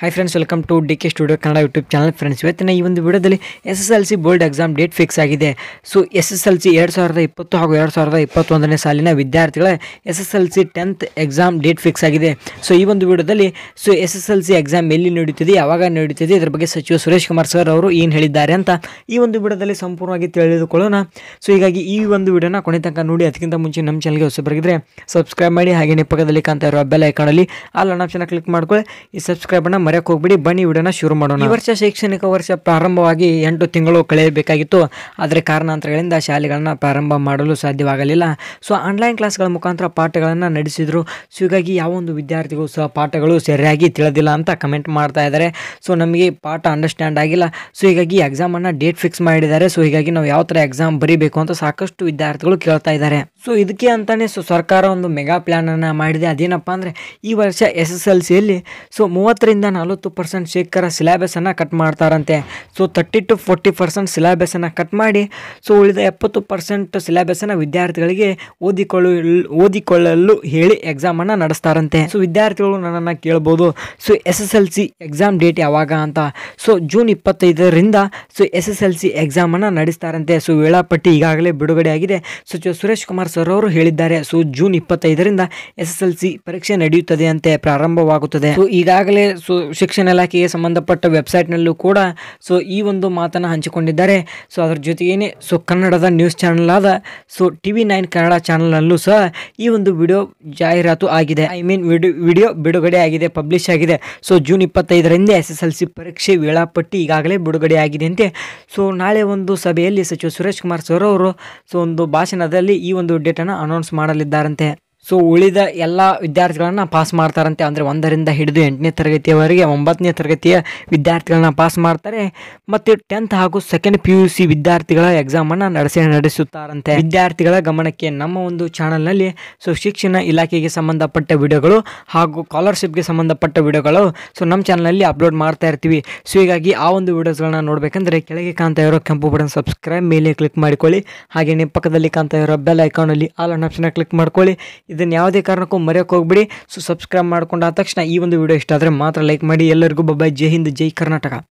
hi friends welcome to D K studio Kannada YouTube channel friends ಇವತ್ತಿನ ಈ ಒಂದು ವಿಡಿಯೋದಲ್ಲಿ S S L C board exam date fix ಆಗಿದೆ so S S L C ಎರಡು ಸಾವಿರದ ಇಪ್ಪತ್ತು ಹಾಗೂ ಎರಡು ಸಾವಿರದ ಇಪ್ಪತ್ತೊಂದನೇ ಸಾಲಿನ ವಿದ್ಯಾರ್ಥಿಗಳ S S L C tenth exam date fix ಆಗಿದೆ ಸೊ ಈ ಒಂದು ವಿಡಿಯೋದಲ್ಲಿ so S S L C exam ಎಲ್ಲಿ ನಡೀತಿದೆ ಯಾವಾಗ ನಡೀತಿದೆ ಇದರ ಬಗ್ಗೆ ಸಚಿವ ಸುರೇಶ್ ಕುಮಾರ್ ಸರ್ ಅವರು ಏನು ಹೇಳಿದ್ದಾರೆ ಅಂತ ಈ ಒಂದು ವಿಡಿಯೋದಲ್ಲಿ ಸಂಪೂರ್ಣವಾಗಿ ತಿಳಿದುಕೊಳ್ಳೋಣ ಸೊ ಹೀಗಾಗಿ ಈ ಒಂದು ವಿಡಿಯೋನ ಕೊನೆ ತನಕ ನೋಡಿ ಅದಕ್ಕಿಂತ ಮುಂಚೆ ನಮ್ಮ ಚಾನಲ್ಗೆ ಹೊಸಬರಿಗಿದ್ರೆ ಸಬ್ಸ್ಕ್ರೈಬ್ ಮಾಡಿ ಹಾಗೆ ಪಕ್ಕದಲ್ಲಿ ಕಾಣ್ತಾ ಇರುವ ಬೆಲ್ ಐಕಾನಲ್ಲಿ ಆಲ್ ಆಪ್ಷನ್ನ ಕ್ಲಿಕ್ ಮಾಡ್ಕೊಳ್ಳಿ ಈ ಅನ್ನು ಮರೆಯಕ್ಕೆ ಹೋಗ್ಬಿಡಿ ಬನ್ನಿ ವಿಡಿಯೋನ ಶುರು ಮಾಡೋಣ ಈ ವರ್ಷ ಶೈಕ್ಷಣಿಕ ವರ್ಷ ಪ್ರಾರಂಭವಾಗಿ ಎಂಟು ತಿಂಗಳು ಕಳೆಯಬೇಕಾಗಿತ್ತು ಆದರೆ ಕಾರಣಾಂತರಗಳಿಂದ ಶಾಲೆಗಳನ್ನು ಪ್ರಾರಂಭ ಮಾಡಲು ಸಾಧ್ಯವಾಗಲಿಲ್ಲ ಸೊ ಆನ್ಲೈನ್ ಕ್ಲಾಸ್ಗಳ ಮುಖಾಂತರ ಪಾಠಗಳನ್ನು ನಡೆಸಿದ್ರು ಸೊ ಹೀಗಾಗಿ ಯಾವ ಒಂದು ವಿದ್ಯಾರ್ಥಿಗಳು ಸಹ ಪಾಠಗಳು ಸರಿಯಾಗಿ ತಿಳಿದಿಲ್ಲ ಅಂತ ಕಮೆಂಟ್ ಮಾಡ್ತಾ ಇದ್ದಾರೆ ಸೊ ನಮಗೆ ಪಾಠ ಅಂಡರ್ಸ್ಟ್ಯಾಂಡ್ ಆಗಿಲ್ಲ ಸೊ ಹೀಗಾಗಿ ಎಕ್ಸಾಮನ್ನು ಡೇಟ್ ಫಿಕ್ಸ್ ಮಾಡಿದ್ದಾರೆ ಸೊ ಹೀಗಾಗಿ ನಾವು ಯಾವ ಥರ ಎಕ್ಸಾಮ್ ಬರೀಬೇಕು ಅಂತ ಸಾಕಷ್ಟು ವಿದ್ಯಾರ್ಥಿಗಳು ಕೇಳ್ತಾ ಇದ್ದಾರೆ ಸೊ ಇದಕ್ಕೆ ಅಂತಾನೆ ಸೊ ಸರ್ಕಾರ ಒಂದು ಮೆಗಾ ಪ್ಲ್ಯಾನನ್ನು ಮಾಡಿದೆ ಅದೇನಪ್ಪ ಅಂದರೆ ಈ ವರ್ಷ ಎಸ್ ಎಸ್ ಎಲ್ ಸಿಯಲ್ಲಿ ಸೊ ಮೂವತ್ತರಿಂದ ನಲವತ್ತು ಪರ್ಸೆಂಟ್ ಶಿಕ್ಷಕರ ಸಿಲೆಬಸನ್ನು ಕಟ್ ಮಾಡ್ತಾರಂತೆ so thirty to forty percent ಸಿಲೆಬಸನ್ನು ಕಟ್ ಮಾಡಿ ಸೊ ಉಳಿದ ಎಪ್ಪತ್ತು ಪರ್ಸೆಂಟ್ ಸಿಲೆಬಸನ್ನು ವಿದ್ಯಾರ್ಥಿಗಳಿಗೆ ಓದಿಕೊಳ್ಳ ಓದಿಕೊಳ್ಳಲು ಹೇಳಿ ಎಕ್ಸಾಮನ್ನು ನಡೆಸ್ತಾರಂತೆ ಸೊ ವಿದ್ಯಾರ್ಥಿಗಳು ನನ್ನನ್ನು ಕೇಳ್ಬೋದು so S S L C exam date ಯಾವಾಗ ಅಂತ ಸೊ ಜೂನ್ ಇಪ್ಪತ್ತೈದರಿಂದ so S S L C ಎಕ್ಸಾಮನ್ನು ನಡೆಸ್ತಾರಂತೆ ಸೊ ವೇಳಾಪಟ್ಟಿ ಈಗಾಗಲೇ ಬಿಡುಗಡೆಯಾಗಿದೆ ಸಚಿವ ಸುರೇಶ್ ಕುಮಾರ್ ಸರ್ ಅವರು ಹೇಳಿದ್ದಾರೆ ಸೊ ಜೂನ್ ಇಪ್ಪತ್ತೈದರಿಂದ ಎಸ್ ಎಸ್ ಎಲ್ ಸಿ ಪರೀಕ್ಷೆ ನಡೆಯುತ್ತದೆ ಅಂತೆ ಪ್ರಾರಂಭವಾಗುತ್ತದೆ ಸೊ ಈಗಾಗಲೇ ಸೊ ಶಿಕ್ಷಣ ಇಲಾಖೆಗೆ ಸಂಬಂಧಪಟ್ಟ ವೆಬ್ಸೈಟ್ನಲ್ಲೂ ಕೂಡ ಸೊ ಈ ಒಂದು ಮಾತನ್ನು ಹಂಚಿಕೊಂಡಿದ್ದಾರೆ ಸೊ ಅದರ ಜೊತೆಗೇನೆ ಸೊ ಕನ್ನಡದ ನ್ಯೂಸ್ ಚಾನಲ್ ಆದ so T V nine Kannada ಚಾನಲ್ನಲ್ಲೂ ಸಹ ಈ ಒಂದು ವಿಡಿಯೋ ಜಾಹೀರಾತು ಆಗಿದೆ ಐ ಮೀನ್ ವಿಡಿಯೋ ವಿಡಿಯೋ ಬಿಡುಗಡೆ ಆಗಿದೆ ಪಬ್ಲಿಷ್ ಆಗಿದೆ ಸೊ ಜೂನ್ ಇಪ್ಪತ್ತೈದರಿಂದ ಎಸ್ ಎಸ್ ಎಲ್ ಸಿ ಪರೀಕ್ಷೆ ವೇಳಾಪಟ್ಟಿ ಈಗಾಗಲೇ ಬಿಡುಗಡೆ ಆಗಿದೆ ಅಂತೆ ಸೊ ನಾಳೆ ಒಂದು ಸಭೆಯಲ್ಲಿ ಸಚಿವ ಸುರೇಶ್ ಕುಮಾರ್ ಸರ್ ಅವರು ಸೊ ಒಂದು ಭಾಷಣದಲ್ಲಿ ಈ ಒಂದು ಡೇಟನ್ನು ಅನೌನ್ಸ್ ಮಾಡಲಿದ್ದಾರಂತೆ ಸೊ ಉಳಿದ ಎಲ್ಲ ವಿದ್ಯಾರ್ಥಿಗಳನ್ನ ಪಾಸ್ ಮಾಡ್ತಾರಂತೆ ಅಂದರೆ ಒಂದರಿಂದ ಹಿಡಿದು ಎಂಟನೇ ತರಗತಿಯವರೆಗೆ ಒಂಬತ್ತನೇ ತರಗತಿಯ ವಿದ್ಯಾರ್ಥಿಗಳನ್ನ ಪಾಸ್ ಮಾಡ್ತಾರೆ ಮತ್ತು ಟೆಂತ್ ಹಾಗೂ ಸೆಕೆಂಡ್ ಪಿ ಯು ಸಿ ವಿದ್ಯಾರ್ಥಿಗಳ ಎಕ್ಸಾಮನ್ನು ನಡೆಸಿ ನಡೆಸುತ್ತಾರಂತೆ ವಿದ್ಯಾರ್ಥಿಗಳ ಗಮನಕ್ಕೆ ನಮ್ಮ ಒಂದು ಚಾನಲ್ನಲ್ಲಿ ಸೊ ಶಿಕ್ಷಣ ಇಲಾಖೆಗೆ ಸಂಬಂಧಪಟ್ಟ ವಿಡಿಯೋಗಳು ಹಾಗೂ ಸ್ಕಾಲರ್ಶಿಪ್ಗೆ ಸಂಬಂಧಪಟ್ಟ ವಿಡಿಯೋಗಳು ಸೊ ನಮ್ಮ ಚಾನಲಲ್ಲಿ ಅಪ್ಲೋಡ್ ಮಾಡ್ತಾ ಇರ್ತೀವಿ ಸೊ ಹೀಗಾಗಿ ಆ ಒಂದು ವಿಡಿಯೋಸ್ಗಳನ್ನ ನೋಡಬೇಕಂದ್ರೆ ಕೆಳಗೆ ಕಾಣ್ತಾ ಇರೋ ಕೆಂಪು ಬಟನ್ ಸಬ್ಸ್ಕ್ರೈಬ್ ಮೇಲೆ ಕ್ಲಿಕ್ ಮಾಡಿಕೊಳ್ಳಿ ನಿಮ್ಮ ಪಕ್ಕದಲ್ಲಿ ಕಾಣ್ತಾ ಇರೋ ಬೆಲ್ ಐಕಾನಲ್ಲಿ ಆಲ್ ಆನ್ ಆಪ್ಷನ್ನ ಕ್ಲಿಕ್ ಮಾಡ್ಕೊಳ್ಳಿ ಇದನ್ನು ಯಾವುದೇ ಕಾರಣಕ್ಕೂ ಮರೆಯೋಕೆ ಹೋಗ್ಬಿಡಿ ಸೊ ಸಬ್ಸ್ಕ್ರೈಬ್ ಮಾಡ್ಕೊಂಡು ತಕ್ಷಣ ಈ ಒಂದು ವಿಡಿಯೋ ಇಷ್ಟ ಆದರೆ ಮಾತ್ರ ಲೈಕ್ ಮಾಡಿ ಎಲ್ಲರಿಗೂ ಬಬ್ಬಾಯ್ ಜೈ ಹಿಂದ್ ಜೈ ಕರ್ನಾಟಕ